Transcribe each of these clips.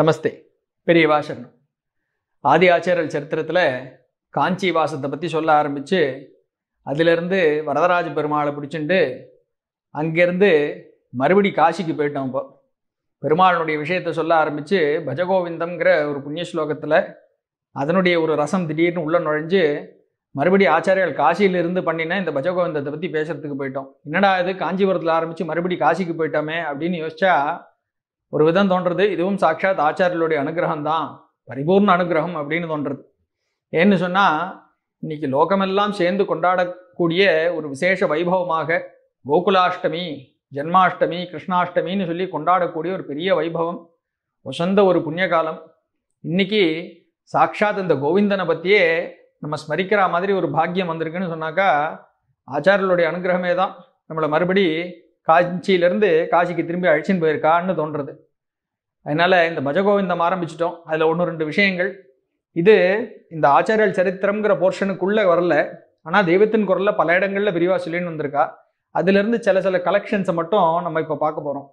நமஸ்தே பெரிய சரணம் ஆதி ஆச்சாரியர் சரித்திரத்தில் காஞ்சி வாசத்தை பற்றி சொல்ல ஆரம்பித்து அதிலிருந்து வரதராஜ பெருமாளை பிடிச்சிட்டு அங்கேருந்து மறுபடி காசிக்கு போயிட்டோம் இப்போ பெருமாளனுடைய விஷயத்த சொல்ல ஆரம்பித்து பஜகோவிந்தம்ங்கிற ஒரு புண்ணிய ஸ்லோகத்தில் அதனுடைய ஒரு ரசம் திடீர்னு உள்ளே நுழைஞ்சு மறுபடி ஆச்சாரியால் காசியிலிருந்து பண்ணினா இந்த பஜகோவிந்தத்தை பற்றி பேசுகிறதுக்கு போயிட்டோம் என்னடா இது காஞ்சிபுரத்தில் ஆரம்பித்து மறுபடி காசிக்கு போயிட்டோமே அப்படின்னு யோசிச்சா ஒரு விதம் தோன்றது இதுவும் சாட்சாத் ஆச்சாரியர்களுடைய அனுகிரகம் தான் பரிபூர்ண அனுகிரகம் அப்படின்னு தோன்றது ஏன்னு சொன்னால் இன்னைக்கு லோகமெல்லாம் சேர்ந்து கொண்டாடக்கூடிய ஒரு விசேஷ வைபவமாக கோகுலாஷ்டமி ஜென்மாஷ்டமி கிருஷ்ணாஷ்டமின்னு சொல்லி கொண்டாடக்கூடிய ஒரு பெரிய வைபவம் வசந்த ஒரு புண்ணிய காலம் இன்னைக்கு சாட்சாத் இந்த கோவிந்தனை பற்றியே நம்ம ஸ்மரிக்கிற மாதிரி ஒரு பாக்கியம் வந்திருக்குன்னு சொன்னாக்கா ஆச்சாரியர்களுடைய அனுகிரகமே தான் நம்மளை மறுபடி காஞ்சியிலேருந்து காசிக்கு திரும்பி அழிச்சின்னு போயிருக்கான்னு தோன்றது அதனால் இந்த பஜகோவிந்தம் ஆரம்பிச்சிட்டோம் அதில் ஒன்று ரெண்டு விஷயங்கள் இது இந்த ஆச்சாரியல் சரித்திரம்ங்கிற போர்ஷனுக்குள்ளே வரல ஆனால் தெய்வத்தின் குரலில் பல இடங்களில் விரிவாக சொல்லின்னு வந்திருக்கா அதுலேருந்து சில சில கலெக்ஷன்ஸை மட்டும் நம்ம இப்போ பார்க்க போகிறோம்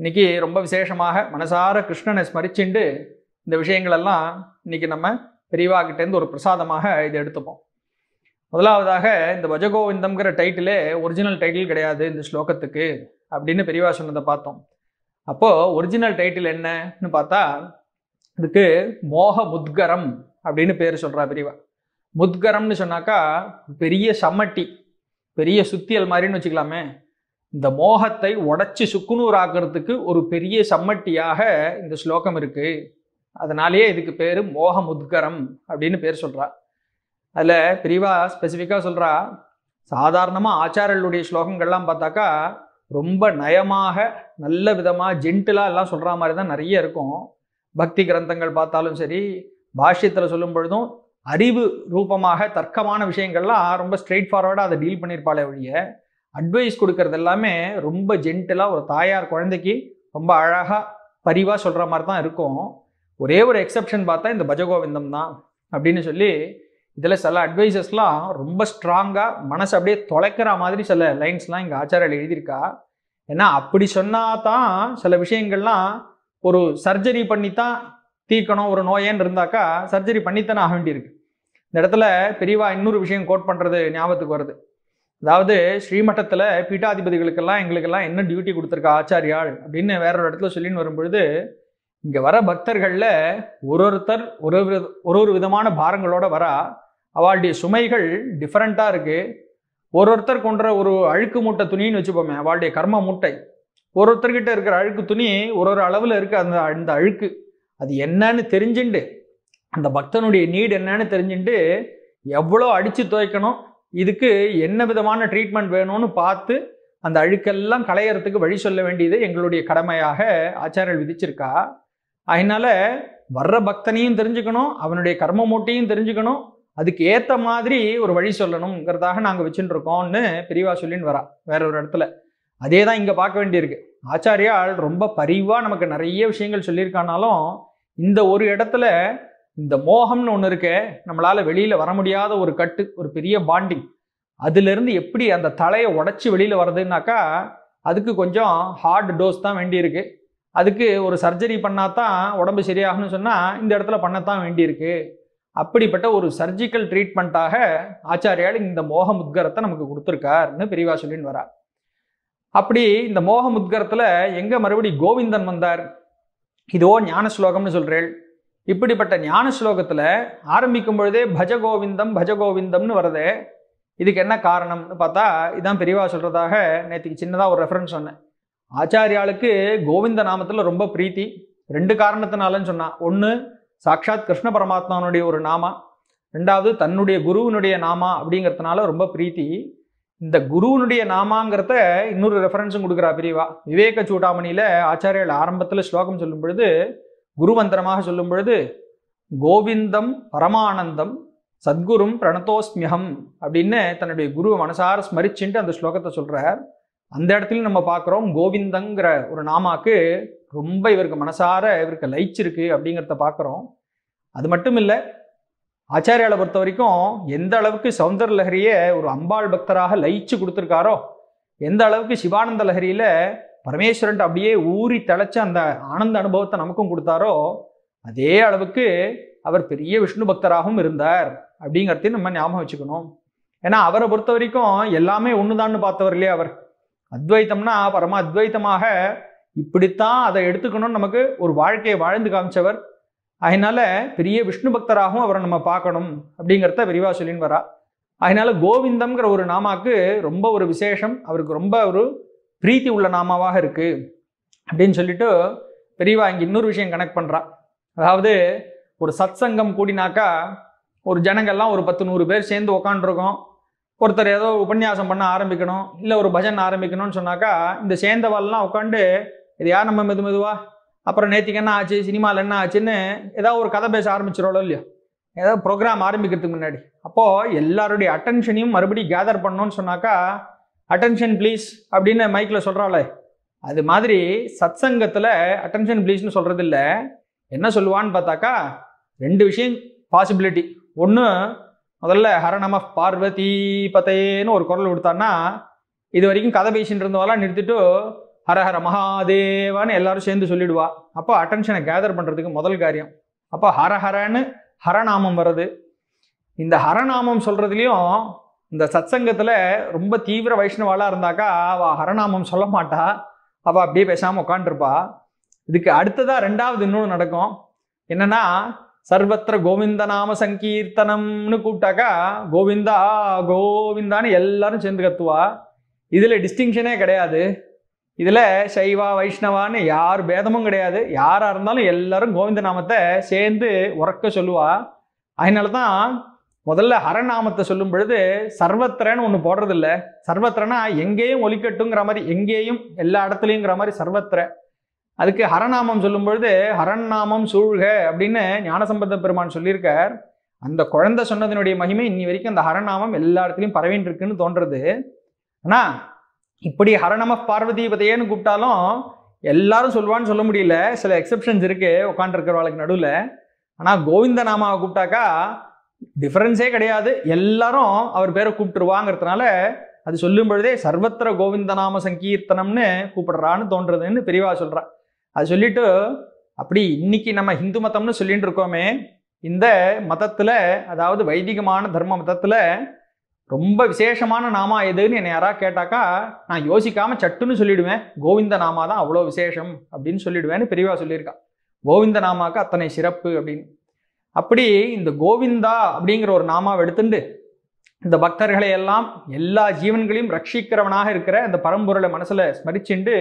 இன்னைக்கு ரொம்ப விசேஷமாக மனசார கிருஷ்ணனை ஸ்மரிச்சுண்டு இந்த விஷயங்களெல்லாம் இன்னைக்கு நம்ம பெரியவாகிட்டேருந்து ஒரு பிரசாதமாக இதை எடுத்துப்போம் முதலாவதாக இந்த பஜகோவிந்தம்ங்கிற டைட்டிலே ஒரிஜினல் டைட்டில் கிடையாது இந்த ஸ்லோகத்துக்கு அப்படின்னு பெரியவா சொன்னதை பார்த்தோம் அப்போது ஒரிஜினல் டைட்டில் என்னன்னு பார்த்தா இதுக்கு மோக முத்கரம் அப்படின்னு பேர் சொல்கிறா பெரியவா முத்கரம்னு சொன்னாக்கா பெரிய சம்மட்டி பெரிய சுத்தியல் மாதிரின்னு வச்சுக்கலாமே இந்த மோகத்தை உடச்சி சுக்குநூறு ஆக்கிறதுக்கு ஒரு பெரிய சம்மட்டியாக இந்த ஸ்லோகம் இருக்குது அதனாலேயே இதுக்கு பேர் மோக முத்கரம் அப்படின்னு பேர் சொல்கிறா அதில் பிரிவா ஸ்பெசிஃபிக்காக சொல்கிறா சாதாரணமாக ஆச்சாரர்களுடைய ஸ்லோகங்கள்லாம் பார்த்தாக்கா ரொம்ப நயமாக நல்ல விதமாக ஜென்டிலாக எல்லாம் சொல்கிற மாதிரி தான் நிறைய இருக்கும் பக்தி கிரந்தங்கள் பார்த்தாலும் சரி பாஷ்யத்தில் சொல்லும் பொழுதும் அறிவு ரூபமாக தர்க்கமான விஷயங்கள்லாம் ரொம்ப ஸ்ட்ரெயிட் ஃபார்வர்டாக அதை டீல் பண்ணியிருப்பாளே ஒழிய அட்வைஸ் கொடுக்கறது எல்லாமே ரொம்ப ஜென்டிலாக ஒரு தாயார் குழந்தைக்கு ரொம்ப அழகாக பரிவாக சொல்கிற மாதிரி தான் இருக்கும் ஒரே ஒரு எக்ஸப்ஷன் பார்த்தா இந்த பஜகோவிந்தம் தான் அப்படின்னு சொல்லி இதில் சில அட்வைசஸ்லாம் ரொம்ப ஸ்ட்ராங்காக மனசு அப்படியே தொலைக்கிற மாதிரி சில லைன்ஸ்லாம் இங்கே ஆச்சாரியில் எழுதியிருக்கா ஏன்னா அப்படி சொன்னால் தான் சில விஷயங்கள்லாம் ஒரு சர்ஜரி பண்ணி தான் தீர்க்கணும் ஒரு நோயேன்னு இருந்தாக்கா சர்ஜரி பண்ணித்தானே ஆக வேண்டியிருக்கு இந்த இடத்துல பெரியவா இன்னொரு விஷயம் கோட் பண்ணுறது ஞாபகத்துக்கு வருது அதாவது ஸ்ரீமட்டத்தில் பீட்டாதிபதிகளுக்கெல்லாம் எங்களுக்கெல்லாம் என்ன டியூட்டி கொடுத்துருக்கா ஆச்சாரியாள் அப்படின்னு வேற ஒரு இடத்துல சொல்லின்னு வரும்பொழுது இங்கே வர பக்தர்களில் ஒரு ஒருத்தர் ஒரு ஒரு ஒரு விதமான பாரங்களோடு வரா அவளுடைய சுமைகள் டிஃப்ரெண்ட்டாக இருக்குது ஒரு ஒருத்தர் கொன்ற ஒரு அழுக்கு மூட்டை துணின்னு வச்சுப்போமே அவளுடைய கர்ம மூட்டை ஒரு ஒருத்தர்கிட்ட இருக்கிற அழுக்கு துணி ஒரு ஒரு அளவில் இருக்குது அந்த அந்த அழுக்கு அது என்னன்னு தெரிஞ்சுண்டு அந்த பக்தனுடைய நீடு என்னன்னு தெரிஞ்சுட்டு எவ்வளோ அடித்து துவைக்கணும் இதுக்கு என்ன விதமான ட்ரீட்மெண்ட் வேணும்னு பார்த்து அந்த அழுக்கெல்லாம் களையறதுக்கு வழி சொல்ல வேண்டியது எங்களுடைய கடமையாக ஆச்சாரியர் விதிச்சிருக்கா அதனால் வர்ற பக்தனையும் தெரிஞ்சுக்கணும் அவனுடைய கர்ம மூட்டையும் தெரிஞ்சுக்கணும் அதுக்கு ஏற்ற மாதிரி ஒரு வழி சொல்லணுங்கிறதாக நாங்கள் வச்சுட்டு இருக்கோம்னு பெரியவா சொல்லின்னு வரா வேற ஒரு இடத்துல அதே தான் இங்கே பார்க்க வேண்டியிருக்கு ஆச்சாரியால் ரொம்ப பரிவாக நமக்கு நிறைய விஷயங்கள் சொல்லியிருக்கானாலும் இந்த ஒரு இடத்துல இந்த மோகம்னு ஒன்று இருக்க நம்மளால் வெளியில் வர முடியாத ஒரு கட்டு ஒரு பெரிய பாண்டிங் அதுலேருந்து எப்படி அந்த தலையை உடச்சி வெளியில் வர்றதுனாக்கா அதுக்கு கொஞ்சம் ஹார்ட் டோஸ் தான் வேண்டியிருக்கு அதுக்கு ஒரு சர்ஜரி பண்ணால் தான் உடம்பு சரியாகணும்னு சொன்னால் இந்த இடத்துல பண்ணத்தான் வேண்டியிருக்கு அப்படிப்பட்ட ஒரு சர்ஜிக்கல் ட்ரீட்மெண்ட்டாக ஆச்சாரியால் இந்த மோக முத்கரத்தை நமக்கு கொடுத்துருக்காருன்னு பெரியவா சொல்லின்னு வரார் அப்படி இந்த மோக முத்கரத்தில் எங்கே மறுபடி கோவிந்தன் வந்தார் இதோ ஞான ஸ்லோகம்னு சொல்கிறேன் இப்படிப்பட்ட ஞான ஸ்லோகத்தில் ஆரம்பிக்கும் பொழுதே பஜ கோவிந்தம் பஜ கோவிந்தம்னு வருது இதுக்கு என்ன காரணம்னு பார்த்தா இதுதான் பெரியவா சொல்கிறதாக நேற்றுக்கு சின்னதாக ஒரு ரெஃபரன்ஸ் சொன்னேன் ஆச்சாரியாளுக்கு கோவிந்த நாமத்தில் ரொம்ப பிரீத்தி ரெண்டு காரணத்தினாலன்னு சொன்னான் ஒன்று சாட்சாத் கிருஷ்ண பரமாத்மானுடைய ஒரு நாமா ரெண்டாவது தன்னுடைய குருவினுடைய நாமா அப்படிங்கிறதுனால ரொம்ப பிரீத்தி இந்த குருவினுடைய நாமாங்கிறத இன்னொரு ரெஃபரன்ஸும் கொடுக்குறா பிரிவா விவேக சூடாமணியில் ஆச்சாரியர் ஆரம்பத்தில் ஸ்லோகம் சொல்லும் பொழுது குருவந்திரமாக சொல்லும் பொழுது கோவிந்தம் பரமானந்தம் சத்குரும் பிரணத்தோஸ்மியம் அப்படின்னு தன்னுடைய குரு மனசார ஸ்மரிச்சுட்டு அந்த ஸ்லோகத்தை சொல்கிறார் அந்த இடத்துலையும் நம்ம பார்க்குறோம் கோவிந்தங்கிற ஒரு நாமாக்கு ரொம்ப இவருக்கு மனசார இவருக்கு லயிச்சிருக்கு அப்படிங்கிறத பார்க்குறோம் அது மட்டும் இல்லை ஆச்சாரியாவை பொறுத்த வரைக்கும் எந்த அளவுக்கு சௌந்தர் லஹரியை ஒரு அம்பாள் பக்தராக லயிச்சு கொடுத்துருக்காரோ எந்த அளவுக்கு சிவானந்த லஹரியில் பரமேஸ்வரன் அப்படியே ஊறி தழைச்ச அந்த ஆனந்த அனுபவத்தை நமக்கும் கொடுத்தாரோ அதே அளவுக்கு அவர் பெரிய விஷ்ணு பக்தராகவும் இருந்தார் அப்படிங்கிறதையும் நம்ம ஞாபகம் வச்சுக்கணும் ஏன்னா அவரை பொறுத்த வரைக்கும் எல்லாமே ஒன்று பார்த்தவர் இல்லையா அவர் அத்வைத்தம்னா பரம அத்வைத்தமாக இப்படித்தான் அதை எடுத்துக்கணும்னு நமக்கு ஒரு வாழ்க்கையை வாழ்ந்து காமிச்சவர் அதனால பெரிய விஷ்ணு பக்தராகவும் அவரை நம்ம பார்க்கணும் அப்படிங்கிறத விரிவா சொல்லின்னு வரா அதனால கோவிந்தம்ங்கிற ஒரு நாமாக்கு ரொம்ப ஒரு விசேஷம் அவருக்கு ரொம்ப ஒரு பிரீத்தி உள்ள நாமாவாக இருக்கு அப்படின்னு சொல்லிட்டு பெரியவா இங்கே இன்னொரு விஷயம் கனெக்ட் பண்றா அதாவது ஒரு சத்சங்கம் கூடினாக்கா ஒரு ஜனங்கள்லாம் ஒரு பத்து நூறு பேர் சேர்ந்து உக்காண்டிருக்கோம் ஒருத்தர் ஏதோ உபன்யாசம் பண்ண ஆரம்பிக்கணும் இல்லை ஒரு பஜன் ஆரம்பிக்கணும்னு சொன்னாக்கா இந்த சேர்ந்தவாள்லாம் உட்காந்து இது யார் நம்ம மெது மெதுவா அப்புறம் நேற்றுக்கு என்ன ஆச்சு சினிமாவில் என்ன ஆச்சுன்னு ஏதாவது ஒரு கதை பேச ஆரம்பிச்சிடோலோ இல்லையோ ஏதாவது ப்ரோக்ராம் ஆரம்பிக்கிறதுக்கு முன்னாடி அப்போது எல்லாருடைய அட்டென்ஷனையும் மறுபடியும் கேதர் பண்ணணும்னு சொன்னாக்கா அட்டென்ஷன் ப்ளீஸ் அப்படின்னு மைக்கில் சொல்கிறாளே அது மாதிரி சத் சங்கத்தில் அட்டென்ஷன் ப்ளீஸ்னு சொல்கிறது இல்லை என்ன சொல்லுவான்னு பார்த்தாக்கா ரெண்டு விஷயம் பாசிபிலிட்டி ஒன்று முதல்ல ஹரணம பார்வதி பதேன்னு ஒரு குரல் கொடுத்தான்னா இது வரைக்கும் கதை பேசிட்டு இருந்தவெல்லாம் நிறுத்திட்டு ஹரஹர மகாதேவான்னு எல்லாரும் சேர்ந்து சொல்லிடுவா அப்போ அட்டென்ஷனை கேதர் பண்ணுறதுக்கு முதல் காரியம் அப்போ ஹரஹரன்னு ஹரநாமம் வருது இந்த ஹரநாமம் சொல்கிறதுலையும் இந்த சத்சங்கத்தில் ரொம்ப தீவிர வைஷ்ணவாளாக இருந்தாக்கா அவள் ஹரநாமம் சொல்ல மாட்டா அவள் அப்படியே பேசாமல் உட்காண்டிருப்பா இதுக்கு அடுத்ததாக ரெண்டாவது இன்னொன்று நடக்கும் என்னென்னா சர்வத்திர கோவிந்த நாம சங்கீர்த்தனம்னு கூப்பிட்டாக்கா கோவிந்தா கோவிந்தான்னு எல்லாரும் சேர்ந்து கத்துவா இதில் டிஸ்டிங்ஷனே கிடையாது இதில் சைவா வைஷ்ணவான்னு யார் பேதமும் கிடையாது யாராக இருந்தாலும் எல்லாரும் கோவிந்த நாமத்தை சேர்ந்து உறக்க சொல்லுவா அதனால தான் முதல்ல ஹரநாமத்தை சொல்லும் பொழுது சர்வத்திரன்னு ஒன்று போடுறதில்ல சர்வத்திரனா எங்கேயும் ஒலிக்கட்டுங்கிற மாதிரி எங்கேயும் எல்லா இடத்துலையுங்கிற மாதிரி சர்வத்திர அதுக்கு ஹரநாமம் சொல்லும் பொழுது ஹரநாமம் சூழ்க அப்படின்னு ஞானசம்பந்த பெருமான் சொல்லியிருக்கார் அந்த குழந்தை சொன்னதனுடைய மகிமை இன்னி வரைக்கும் அந்த ஹரநாமம் எல்லா இடத்துலையும் பரவின்னு இருக்குன்னு தோன்றது ஆனால் இப்படி ஹரணம பார்வதிபதையேன்னு கூப்பிட்டாலும் எல்லாரும் சொல்லுவான்னு சொல்ல முடியல சில எக்ஸப்ஷன்ஸ் இருக்கு உட்காந்துருக்கிறவளுக்கு நடுவில் ஆனால் கோவிந்த நாமாவை கூப்பிட்டாக்கா டிஃப்ரென்ஸே கிடையாது எல்லாரும் அவர் பேரை கூப்பிட்டுருவாங்கிறதுனால அது சொல்லும் பொழுதே சர்வத்திர கோவிந்த நாம சங்கீர்த்தனம்னு கூப்பிடுறான்னு தோன்றதுன்னு பெரியவா சொல்கிறான் அது சொல்லிட்டு அப்படி இன்னைக்கு நம்ம ஹிந்து மதம்னு சொல்லிட்டு இருக்கோமே இந்த மதத்தில் அதாவது வைதிகமான தர்ம மதத்தில் ரொம்ப விசேஷமான நாமா எதுன்னு என்னை யாராவது கேட்டாக்கா நான் யோசிக்காம சட்டுன்னு சொல்லிடுவேன் கோவிந்த நாமா தான் அவ்வளோ விசேஷம் அப்படின்னு சொல்லிடுவேன்னு பெரியவா சொல்லியிருக்கா கோவிந்த நாமாக்கு அத்தனை சிறப்பு அப்படின்னு அப்படி இந்த கோவிந்தா அப்படிங்கிற ஒரு நாமாவை எடுத்துண்டு இந்த பக்தர்களை எல்லாம் எல்லா ஜீவன்களையும் ரட்சிக்கிறவனாக இருக்கிற அந்த பரம்பொருளை மனசில் ஸ்மரிச்சுண்டு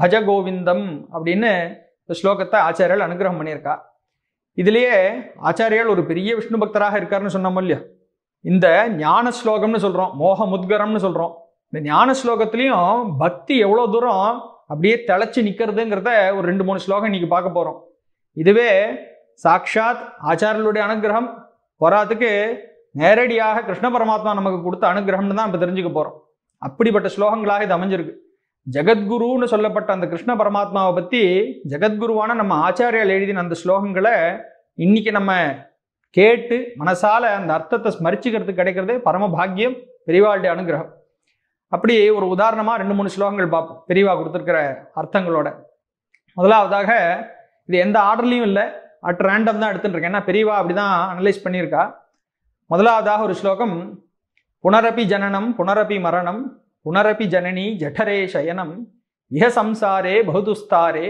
பஜ கோவிந்தம் அப்படின்னு இந்த ஸ்லோகத்தை ஆச்சாரியால் அனுகிரகம் பண்ணியிருக்கா இதுலேயே ஆச்சாரியால் ஒரு பெரிய விஷ்ணு பக்தராக இருக்காருன்னு சொன்னோம் இல்லையா இந்த ஞான ஸ்லோகம்னு சொல்கிறோம் மோக முத்கரம்னு சொல்கிறோம் இந்த ஞான ஸ்லோகத்திலையும் பக்தி எவ்வளோ தூரம் அப்படியே தழைச்சி நிற்கிறதுங்கிறத ஒரு ரெண்டு மூணு ஸ்லோகம் இன்னைக்கு பார்க்க போகிறோம் இதுவே சாக்ஷாத் ஆச்சாரியர்களுடைய அனுகிரகம் வராதுக்கு நேரடியாக கிருஷ்ண பரமாத்மா நமக்கு கொடுத்த அனுகிரகம்னு தான் இப்ப தெரிஞ்சுக்க போகிறோம் அப்படிப்பட்ட ஸ்லோகங்களாக இது அமைஞ்சிருக்கு ஜெகத்குருன்னு சொல்லப்பட்ட அந்த கிருஷ்ண பரமாத்மாவை பற்றி ஜெகத்குருவான நம்ம ஆச்சாரியால் எழுதின அந்த ஸ்லோகங்களை இன்னைக்கு நம்ம கேட்டு மனசால அந்த அர்த்தத்தை ஸ்மரிச்சுக்கிறதுக்கு கிடைக்கிறதே பரம பாக்கியம் பெரியவாளுடைய அனுகிரகம் அப்படி ஒரு உதாரணமாக ரெண்டு மூணு ஸ்லோகங்கள் பார்ப்போம் பெரியவா கொடுத்துருக்கிற அர்த்தங்களோட முதலாவதாக இது எந்த ஆர்டர்லையும் இல்லை அட் ரேண்டம் தான் எடுத்துட்டு இருக்கேன் ஏன்னா பெரியவா அப்படி தான் அனலைஸ் பண்ணியிருக்கா முதலாவதாக ஒரு ஸ்லோகம் புனரபி ஜனனம் புனரபி மரணம் புனரபி ஜனனி ஜடரே சயனம் இஹ சம்சாரே பகுதுஸ்தாரே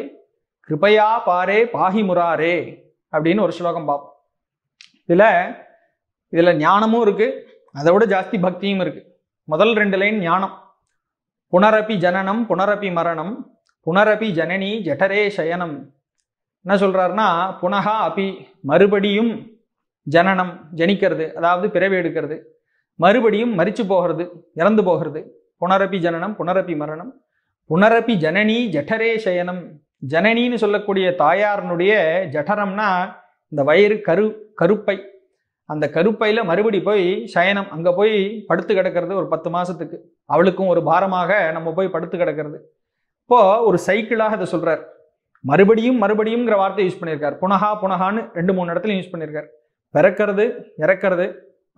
கிருபையா பாரே பாகி முராரே அப்படின்னு ஒரு ஸ்லோகம் பார்ப்போம் இதில் இதில் ஞானமும் இருக்குது அதை விட ஜாஸ்தி பக்தியும் இருக்குது முதல் ரெண்டு லைன் ஞானம் புனரபி ஜனனம் புனரபி மரணம் புனரபி ஜனனி ஜடரே சயனம் என்ன சொல்கிறாருன்னா புனகா அபி மறுபடியும் ஜனனம் ஜனிக்கிறது அதாவது பிறவி எடுக்கிறது மறுபடியும் மறித்து போகிறது இறந்து போகிறது புனரபி ஜனனம் புனரபி மரணம் புனரபி ஜனனி ஜட்டரே சயனம் ஜனனின்னு சொல்லக்கூடிய தாயாரனுடைய ஜட்டரம்னா இந்த வயிறு கரு கருப்பை அந்த கருப்பையில் மறுபடி போய் சயனம் அங்கே போய் படுத்து கிடக்கிறது ஒரு பத்து மாதத்துக்கு அவளுக்கும் ஒரு பாரமாக நம்ம போய் படுத்து கிடக்கிறது இப்போது ஒரு சைக்கிளாக அதை சொல்கிறார் மறுபடியும் மறுபடியும்ங்கிற வார்த்தை யூஸ் பண்ணியிருக்கார் புனகா புனகான்னு ரெண்டு மூணு இடத்துல யூஸ் பண்ணியிருக்கார் பிறக்கிறது இறக்கிறது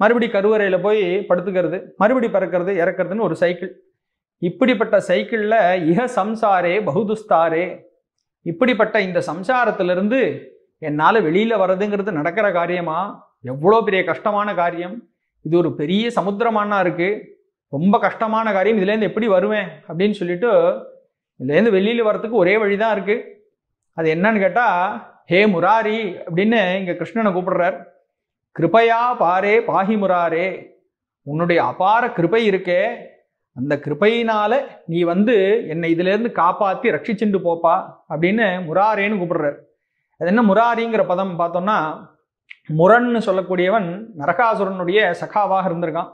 மறுபடி கருவறையில் போய் படுத்துக்கிறது மறுபடி பறக்கிறது இறக்கிறதுன்னு ஒரு சைக்கிள் இப்படிப்பட்ட சைக்கிளில் இக சம்சாரே பகுதுஸ்தாரே இப்படிப்பட்ட இந்த சம்சாரத்திலிருந்து என்னால் வெளியில் வர்றதுங்கிறது நடக்கிற காரியமா எவ்வளோ பெரிய கஷ்டமான காரியம் இது ஒரு பெரிய சமுத்திரமானா இருக்குது ரொம்ப கஷ்டமான காரியம் இதுலேருந்து எப்படி வருவேன் அப்படின்னு சொல்லிட்டு இதுலேருந்து வெளியில் வர்றதுக்கு ஒரே வழி தான் இருக்குது அது என்னன்னு கேட்டால் ஹே முராரி அப்படின்னு இங்கே கிருஷ்ணனை கூப்பிடுறார் கிருபையா பாரே பாகிமுராரே உன்னுடைய அபார கிருபை இருக்கே அந்த கிருபையினால நீ வந்து என்னை இதிலேருந்து காப்பாற்றி ரட்சிச்சுண்டு போப்பா அப்படின்னு முராரேன்னு கூப்பிடுறார் அது என்ன முராரிங்கிற பதம் பார்த்தோம்னா முரன் சொல்லக்கூடியவன் நரகாசுரனுடைய சகாவாக இருந்திருக்கான்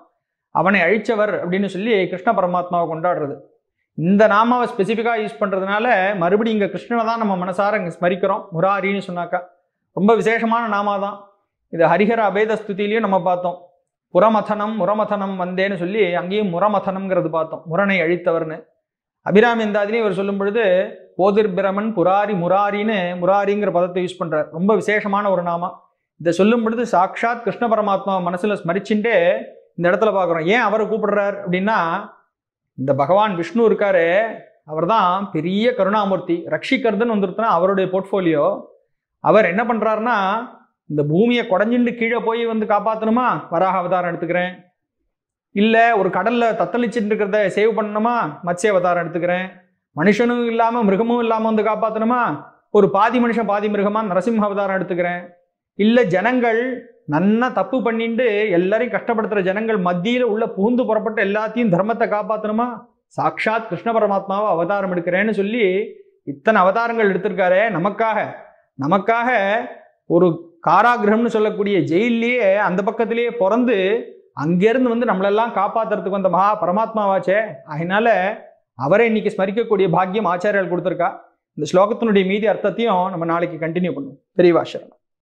அவனை அழிச்சவர் அப்படின்னு சொல்லி கிருஷ்ண பரமாத்மாவை கொண்டாடுறது இந்த நாமாவை ஸ்பெசிஃபிக்காக யூஸ் பண்ணுறதுனால மறுபடியும் இங்கே கிருஷ்ணனை தான் நம்ம மனசார இங்கே ஸ்மரிக்கிறோம் முராரின்னு சொன்னாக்கா ரொம்ப விசேஷமான நாமா தான் இது ஹரிஹர அபேத ஸ்துதியிலையும் நம்ம பார்த்தோம் புறமதனம் முரமதனம் வந்தேன்னு சொல்லி அங்கேயும் முரமதனம்ங்கிறது பார்த்தோம் முரணை அழித்தவர்னு அபிராமி இந்தாதினி இவர் சொல்லும் பொழுது போதிர் பிரமன் புராரி முராரின்னு முராரிங்கிற பதத்தை யூஸ் பண்ணுறார் ரொம்ப விசேஷமான ஒரு நாமம் இதை சொல்லும் பொழுது சாட்சாத் கிருஷ்ண பரமாத்மா மனசில் ஸ்மரிச்சுட்டே இந்த இடத்துல பார்க்குறோம் ஏன் அவரை கூப்பிடுறார் அப்படின்னா இந்த பகவான் விஷ்ணு இருக்காரு அவர் தான் பெரிய கருணாமூர்த்தி ரட்சிக்கிறதுன்னு வந்துருத்துனா அவருடைய போர்ட்ஃபோலியோ அவர் என்ன பண்ணுறாருன்னா இந்த பூமியை குடஞ்சிண்டு கீழே போய் வந்து காப்பாற்றணுமா வராக அவதாரம் எடுத்துக்கிறேன் இல்லை ஒரு கடலில் தத்தளிச்சுட்டு இருக்கிறத சேவ் பண்ணணுமா மத்ய அவதாரம் எடுத்துக்கிறேன் மனுஷனும் இல்லாமல் மிருகமும் இல்லாமல் வந்து காப்பாற்றணுமா ஒரு பாதி மனுஷன் பாதி மிருகமாக நரசிம்ம அவதாரம் எடுத்துக்கிறேன் இல்லை ஜனங்கள் நன்னா தப்பு பண்ணிட்டு எல்லாரையும் கஷ்டப்படுத்துகிற ஜனங்கள் மத்தியில் உள்ள புகுந்து புறப்பட்டு எல்லாத்தையும் தர்மத்தை காப்பாற்றணுமா சாட்சாத் கிருஷ்ண பரமாத்மாவை அவதாரம் எடுக்கிறேன்னு சொல்லி இத்தனை அவதாரங்கள் எடுத்திருக்காரே நமக்காக நமக்காக ஒரு காராகிரகம்னு சொல்லக்கூடிய ஜெயிலேயே அந்த பக்கத்திலேயே பிறந்து அங்கேருந்து வந்து நம்மளெல்லாம் காப்பாற்றுறதுக்கு வந்த மகா பரமாத்மாவாச்சே அதனால அவரை இன்னைக்கு ஸ்மரிக்கக்கூடிய பாக்கியம் ஆச்சாரியால் கொடுத்துருக்கா இந்த ஸ்லோகத்தினுடைய மீதி அர்த்தத்தையும் நம்ம நாளைக்கு கண்டினியூ பண்ணுவோம் பெரியவாசரம்